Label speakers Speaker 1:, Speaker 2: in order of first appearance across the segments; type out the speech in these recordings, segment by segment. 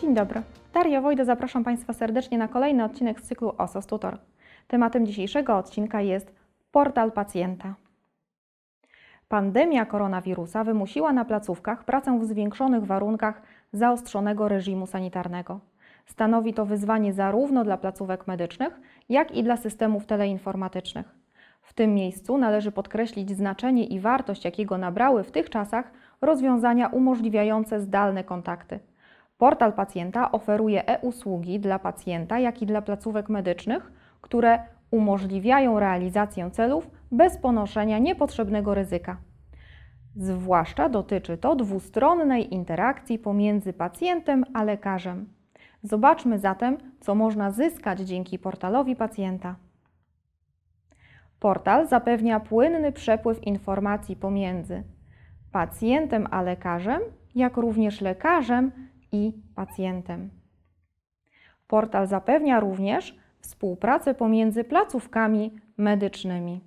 Speaker 1: Dzień dobry. Daria Wojda zapraszam Państwa serdecznie na kolejny odcinek z cyklu OSOS Tutor. Tematem dzisiejszego odcinka jest portal pacjenta. Pandemia koronawirusa wymusiła na placówkach pracę w zwiększonych warunkach zaostrzonego reżimu sanitarnego. Stanowi to wyzwanie zarówno dla placówek medycznych, jak i dla systemów teleinformatycznych. W tym miejscu należy podkreślić znaczenie i wartość, jakiego nabrały w tych czasach rozwiązania umożliwiające zdalne kontakty. Portal pacjenta oferuje e-usługi dla pacjenta, jak i dla placówek medycznych, które umożliwiają realizację celów bez ponoszenia niepotrzebnego ryzyka. Zwłaszcza dotyczy to dwustronnej interakcji pomiędzy pacjentem a lekarzem. Zobaczmy zatem, co można zyskać dzięki portalowi pacjenta. Portal zapewnia płynny przepływ informacji pomiędzy pacjentem a lekarzem, jak również lekarzem i pacjentem. Portal zapewnia również współpracę pomiędzy placówkami medycznymi.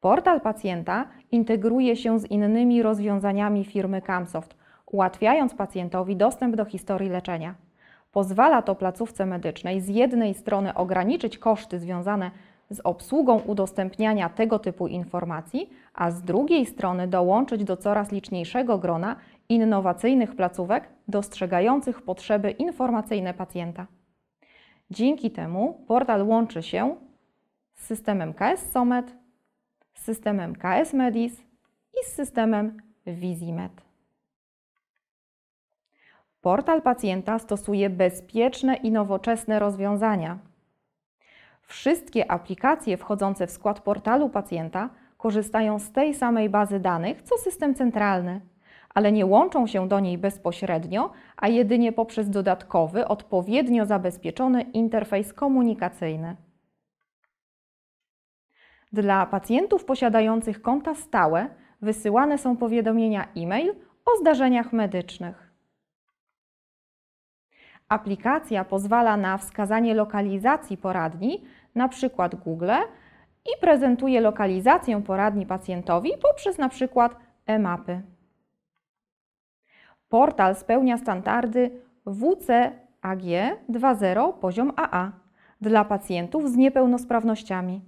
Speaker 1: Portal pacjenta integruje się z innymi rozwiązaniami firmy Camsoft, ułatwiając pacjentowi dostęp do historii leczenia. Pozwala to placówce medycznej z jednej strony ograniczyć koszty związane z obsługą udostępniania tego typu informacji, a z drugiej strony dołączyć do coraz liczniejszego grona innowacyjnych placówek dostrzegających potrzeby informacyjne pacjenta. Dzięki temu portal łączy się z systemem KS Somet, z systemem KS Medis i z systemem Vizimed. Portal pacjenta stosuje bezpieczne i nowoczesne rozwiązania. Wszystkie aplikacje wchodzące w skład portalu pacjenta korzystają z tej samej bazy danych co system centralny ale nie łączą się do niej bezpośrednio, a jedynie poprzez dodatkowy, odpowiednio zabezpieczony interfejs komunikacyjny. Dla pacjentów posiadających konta stałe wysyłane są powiadomienia e-mail o zdarzeniach medycznych. Aplikacja pozwala na wskazanie lokalizacji poradni, np. Google, i prezentuje lokalizację poradni pacjentowi poprzez np. e-mapy. Portal spełnia standardy WCAG 2.0 poziom AA dla pacjentów z niepełnosprawnościami.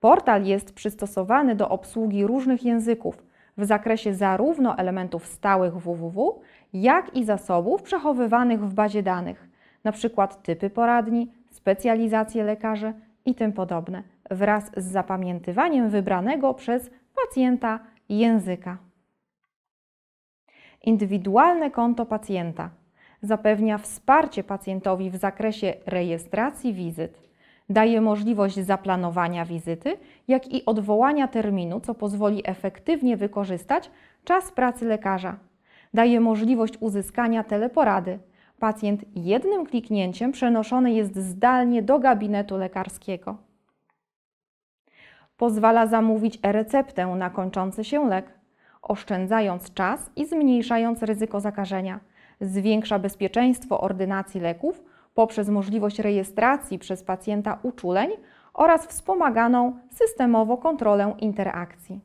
Speaker 1: Portal jest przystosowany do obsługi różnych języków w zakresie zarówno elementów stałych www, jak i zasobów przechowywanych w bazie danych, np. typy poradni, specjalizacje lekarzy i tym podobne, wraz z zapamiętywaniem wybranego przez pacjenta języka. Indywidualne konto pacjenta zapewnia wsparcie pacjentowi w zakresie rejestracji wizyt, daje możliwość zaplanowania wizyty, jak i odwołania terminu, co pozwoli efektywnie wykorzystać czas pracy lekarza. Daje możliwość uzyskania teleporady. Pacjent jednym kliknięciem przenoszony jest zdalnie do gabinetu lekarskiego. Pozwala zamówić e receptę na kończący się lek oszczędzając czas i zmniejszając ryzyko zakażenia. Zwiększa bezpieczeństwo ordynacji leków poprzez możliwość rejestracji przez pacjenta uczuleń oraz wspomaganą systemowo kontrolę interakcji.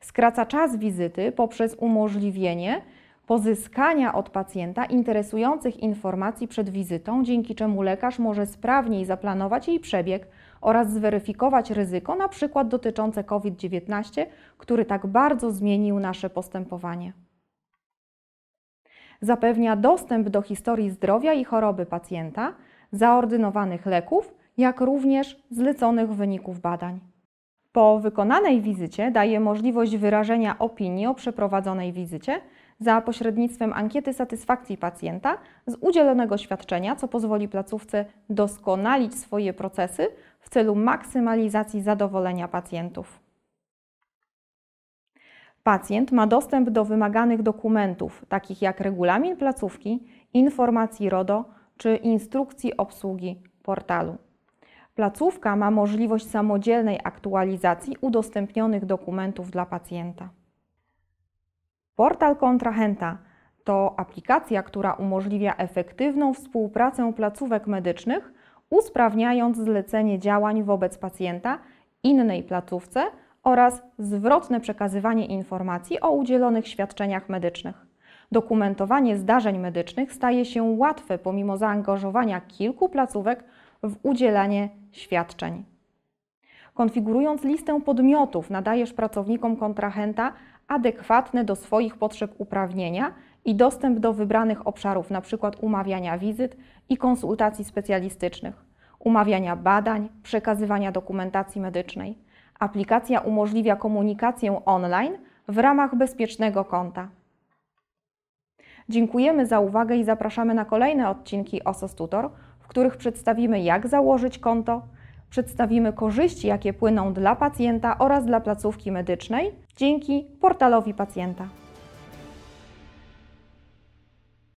Speaker 1: Skraca czas wizyty poprzez umożliwienie pozyskania od pacjenta interesujących informacji przed wizytą, dzięki czemu lekarz może sprawniej zaplanować jej przebieg, oraz zweryfikować ryzyko, na przykład dotyczące COVID-19, który tak bardzo zmienił nasze postępowanie. Zapewnia dostęp do historii zdrowia i choroby pacjenta, zaordynowanych leków, jak również zleconych wyników badań. Po wykonanej wizycie daje możliwość wyrażenia opinii o przeprowadzonej wizycie za pośrednictwem ankiety satysfakcji pacjenta z udzielonego świadczenia, co pozwoli placówce doskonalić swoje procesy w celu maksymalizacji zadowolenia pacjentów. Pacjent ma dostęp do wymaganych dokumentów, takich jak regulamin placówki, informacji RODO czy instrukcji obsługi portalu. Placówka ma możliwość samodzielnej aktualizacji udostępnionych dokumentów dla pacjenta. Portal kontrahenta to aplikacja, która umożliwia efektywną współpracę placówek medycznych, usprawniając zlecenie działań wobec pacjenta innej placówce oraz zwrotne przekazywanie informacji o udzielonych świadczeniach medycznych. Dokumentowanie zdarzeń medycznych staje się łatwe pomimo zaangażowania kilku placówek w udzielanie świadczeń. Konfigurując listę podmiotów, nadajesz pracownikom kontrahenta adekwatne do swoich potrzeb uprawnienia i dostęp do wybranych obszarów, np. umawiania wizyt i konsultacji specjalistycznych, umawiania badań, przekazywania dokumentacji medycznej. Aplikacja umożliwia komunikację online w ramach bezpiecznego konta. Dziękujemy za uwagę i zapraszamy na kolejne odcinki OSOS Tutor, w których przedstawimy jak założyć konto, przedstawimy korzyści, jakie płyną dla pacjenta oraz dla placówki medycznej dzięki portalowi pacjenta.